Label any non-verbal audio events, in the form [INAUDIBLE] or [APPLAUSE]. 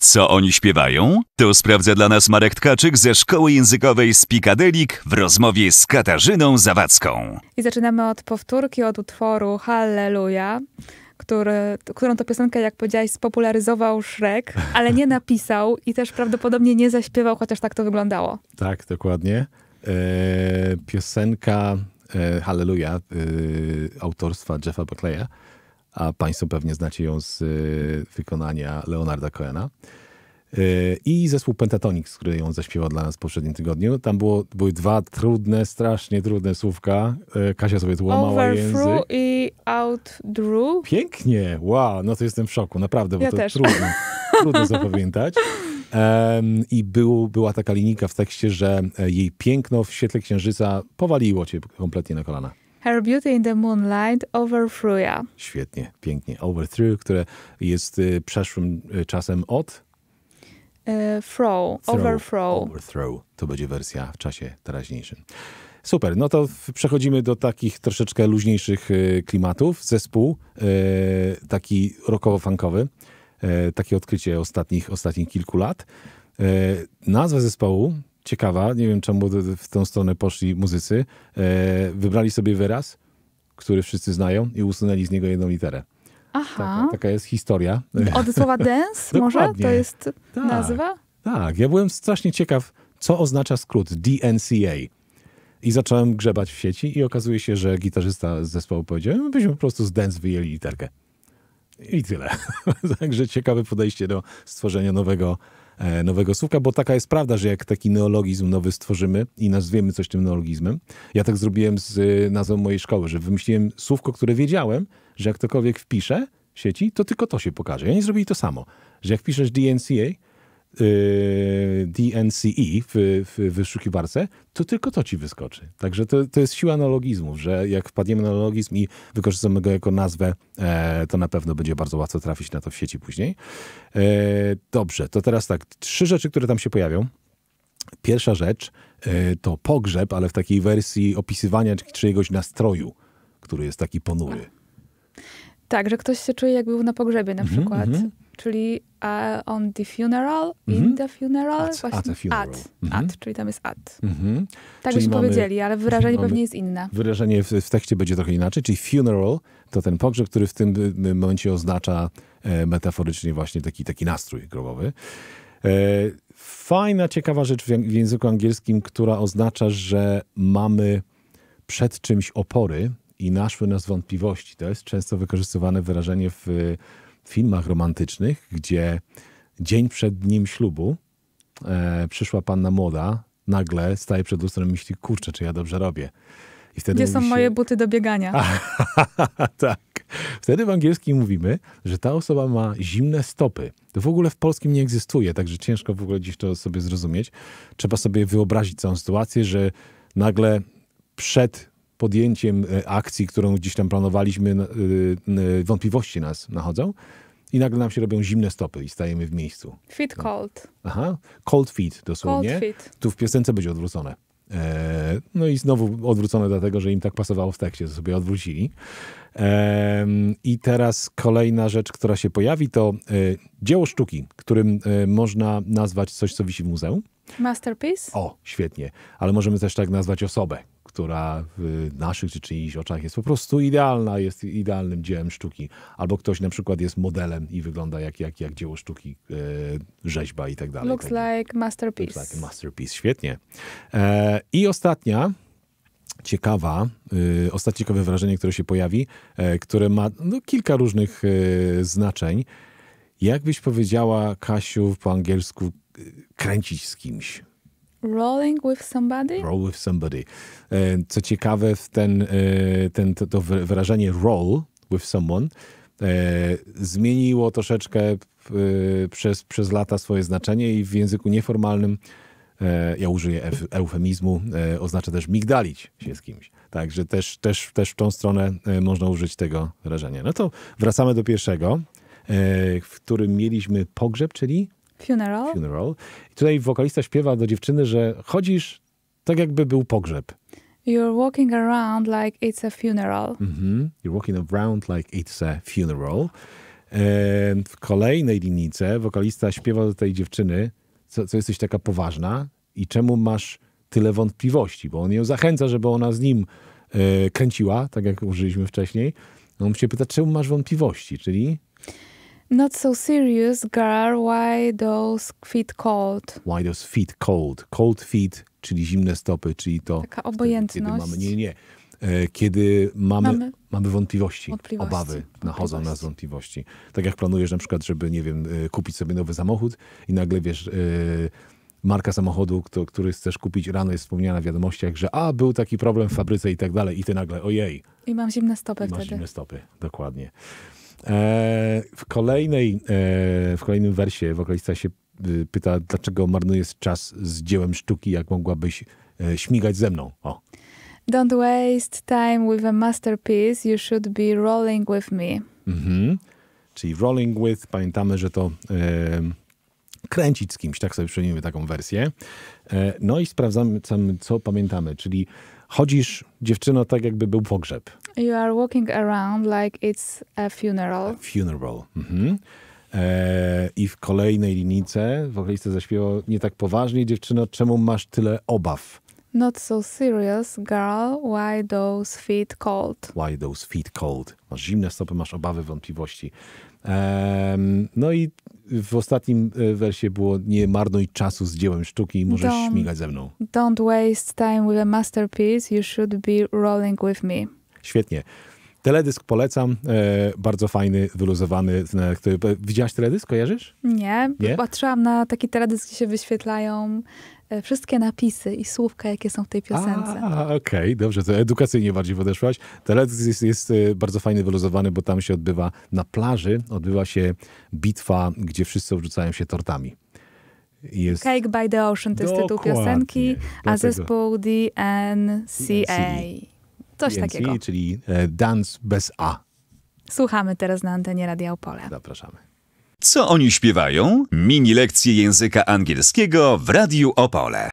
Co oni śpiewają? To sprawdza dla nas Marek Tkaczyk ze Szkoły Językowej z Pikadelik w rozmowie z Katarzyną Zawadzką. I zaczynamy od powtórki, od utworu "Hallelujah", Który, którą to piosenkę, jak powiedziałaś, spopularyzował Shrek, ale nie napisał i też prawdopodobnie nie zaśpiewał, chociaż tak to wyglądało. Tak, dokładnie. E, piosenka e, Halleluja e, autorstwa Jeffa Buckleya a Państwo pewnie znacie ją z y, wykonania Leonarda Cohena. Y, I zespół Pentatonix, który ją zaśpiewał dla nas w poprzednim tygodniu. Tam było, były dwa trudne, strasznie trudne słówka. Y, Kasia sobie tu łamała język. i outdrew. Pięknie, wow, no to jestem w szoku, naprawdę, bo ja to też. trudno, [LAUGHS] trudno zapamiętać. Um, I był, była taka linijka w tekście, że e, jej piękno w świetle księżyca powaliło cię kompletnie na kolana. Her Beauty in the Moonlight Overthrew Ya. Świetnie, pięknie. Overthrew, które jest y, przeszłym y, czasem od? E, throw, throw, overthrow. Overthrow. To będzie wersja w czasie teraźniejszym. Super, no to przechodzimy do takich troszeczkę luźniejszych y, klimatów. Zespół y, taki rockowo-funkowy. Y, takie odkrycie ostatnich, ostatnich kilku lat. Nazwa zespołu ciekawa. Nie wiem, czemu w tą stronę poszli muzycy. E, wybrali sobie wyraz, który wszyscy znają i usunęli z niego jedną literę. Aha. Taka, taka jest historia. Od słowa [LAUGHS] dance może? To jest tak, nazwa? Tak. Ja byłem strasznie ciekaw, co oznacza skrót DNCA. I zacząłem grzebać w sieci i okazuje się, że gitarzysta z zespołu powiedział, byśmy no, po prostu z dance wyjęli literkę. I tyle. [LAUGHS] Także ciekawe podejście do stworzenia nowego E, nowego słówka, bo taka jest prawda, że jak taki neologizm nowy stworzymy i nazwiemy coś tym neologizmem, ja tak zrobiłem z e, nazwą mojej szkoły, że wymyśliłem słówko, które wiedziałem, że jak ktokolwiek wpisze sieci, to tylko to się pokaże. I oni zrobili to samo, że jak piszesz DNCA, Y, DNCE w, w wyszukiwarce, to tylko to ci wyskoczy. Także to, to jest siła analogizmów, że jak wpadniemy na analogizm i wykorzystamy go jako nazwę, e, to na pewno będzie bardzo łatwo trafić na to w sieci później. E, dobrze, to teraz tak, trzy rzeczy, które tam się pojawią. Pierwsza rzecz e, to pogrzeb, ale w takiej wersji opisywania czyjegoś nastroju, który jest taki ponury. Tak, że ktoś się czuje, jakby był na pogrzebie na mhm, przykład. Mm -hmm. Czyli uh, on the funeral, mm -hmm. in mhm. the funeral, at, właśnie. At, funeral. At, mm -hmm. at, czyli tam jest at. Mhm. Tak byśmy powiedzieli, ale wyrażenie pewnie jest inne. Wyrażenie w, w, tekście będzie trochę inaczej, czyli funeral to ten pogrzeb, który w tym momencie oznacza e, metaforycznie właśnie taki, taki nastrój grobowy. E, fajna, ciekawa rzecz w, w języku angielskim, która oznacza, że mamy przed czymś opory, i naszły nas wątpliwości. To jest często wykorzystywane wyrażenie w y, filmach romantycznych, gdzie dzień przed dniem ślubu e, przyszła panna młoda, nagle staje przed lustrem i myśli, kurczę, czy ja dobrze robię. I wtedy Gdzie są się... moje buty do biegania? [LAUGHS] tak. Wtedy w angielskim mówimy, że ta osoba ma zimne stopy. To w ogóle w polskim nie egzystuje, także ciężko w ogóle dziś to sobie zrozumieć. Trzeba sobie wyobrazić całą sytuację, że nagle przed podjęciem e, akcji, którą gdzieś tam planowaliśmy, y, y, wątpliwości nas nachodzą i nagle nam się robią zimne stopy i stajemy w miejscu. Feet no. cold. Aha, cold feet dosłownie. Cold feet. Tu w piosence będzie odwrócone. E, no i znowu odwrócone dlatego, że im tak pasowało w tekście, że sobie odwrócili. I teraz kolejna rzecz, która się pojawi, to e, dzieło sztuki, którym można nazwać coś, co wisi w muzeum. Masterpiece? O, świetnie. Ale możemy też tak nazwać osobę, która w naszych czy czyichś oczach jest po prostu idealna, jest idealnym dziełem sztuki. Albo ktoś na przykład jest modelem i wygląda jak, jak, jak dzieło sztuki, e, rzeźba i tak dalej. Looks like masterpiece. Looks like masterpiece, świetnie. E, I ostatnia, ciekawa, y, ostatnie ciekawe wrażenie, które się pojawi, e, które ma no, kilka różnych e, znaczeń. Jak byś powiedziała, Kasiu, po angielsku, y, kręcić z kimś? Rolling with somebody? Roll with somebody. E, co ciekawe, ten, e, ten, to, to wyrażenie roll with someone e, zmieniło troszeczkę przez, przez lata swoje znaczenie i w języku nieformalnym ja użyję eufemizmu, oznacza też migdalić się z kimś. Także też, też, też w tą stronę można użyć tego wyrażenia. No to wracamy do pierwszego, w którym mieliśmy pogrzeb, czyli Funeral. Funeral. I tutaj wokalista śpiewa do dziewczyny, że chodzisz tak jakby był pogrzeb. You're walking around like it's a funeral. Mm -hmm. You're walking around like it's a funeral. E, w kolejnej linijce wokalista śpiewa do tej dziewczyny, co, co jesteś taka poważna i czemu masz tyle wątpliwości, bo on ją zachęca, żeby ona z nim e, kręciła, tak jak użyliśmy wcześniej. On się pyta, czemu masz wątpliwości, czyli... Not so serious, girl, why those feet cold? Why those feet cold? Cold feet, czyli zimne stopy, czyli to... Taka obojętność. Wtedy, mamy, nie, nie. E, kiedy mamy, mamy, mamy wątpliwości, wątpliwości, obawy, wątpliwości. nachodzą nas wątpliwości. Tak jak planujesz na przykład, żeby, nie wiem, e, kupić sobie nowy samochód i nagle, wiesz, e, marka samochodu, który chcesz kupić rano jest wspomniana w wiadomościach, że a, był taki problem w fabryce i tak dalej i ty nagle, ojej. I mam zimne stopy I masz zimne stopy, dokładnie. E, w kolejnej, e, w kolejnym wersie wokalista się y, pyta, dlaczego marnujesz czas z dziełem sztuki, jak mogłabyś e, śmigać ze mną. O. Don't waste time with a masterpiece, you should be rolling with me. Mhm. Czyli rolling with, pamiętamy, że to kręcić z kimś, tak sobie przyjmijmy taką wersję. E, no i sprawdzamy, co pamiętamy, czyli chodzisz, dziewczyno, tak jakby był pogrzeb. You are walking around like it's a funeral. A funeral. Mhm. E, I w kolejnej linijce wokalista zaśpiewał nie tak poważnie, dziewczyno, czemu masz tyle obaw? Not so serious, girl. Why those feet cold? Why those feet cold? Masz zimne stopy, masz obawy, wątpliwości. Eee, no i w ostatnim e, wersie było nie marnuj czasu z dziełem sztuki możesz don't, śmigać ze mną. Don't waste time with a masterpiece, you should be rolling with me. Świetnie. Teledysk polecam, e, bardzo fajny, wyluzowany. który, widziałaś teledysk, kojarzysz? Nie, Nie? patrzyłam na taki teledysk, gdzie się wyświetlają E, wszystkie napisy i słówka, jakie są w tej piosence. Okej, okay, dobrze, to edukacyjnie bardziej podeszłaś. Teledysk jest, jest e, bardzo fajny, wyluzowany, bo tam się odbywa na plaży, odbywa się bitwa, gdzie wszyscy wrzucają się tortami. Jest... Cake by the Ocean to jest tytuł piosenki, a zespół DNCA. Coś DNC, takiego. Czyli e, Dance bez A. Słuchamy teraz na antenie Radia Opole. Zapraszamy. Co oni śpiewają? Mini lekcje języka angielskiego w Radiu Opole.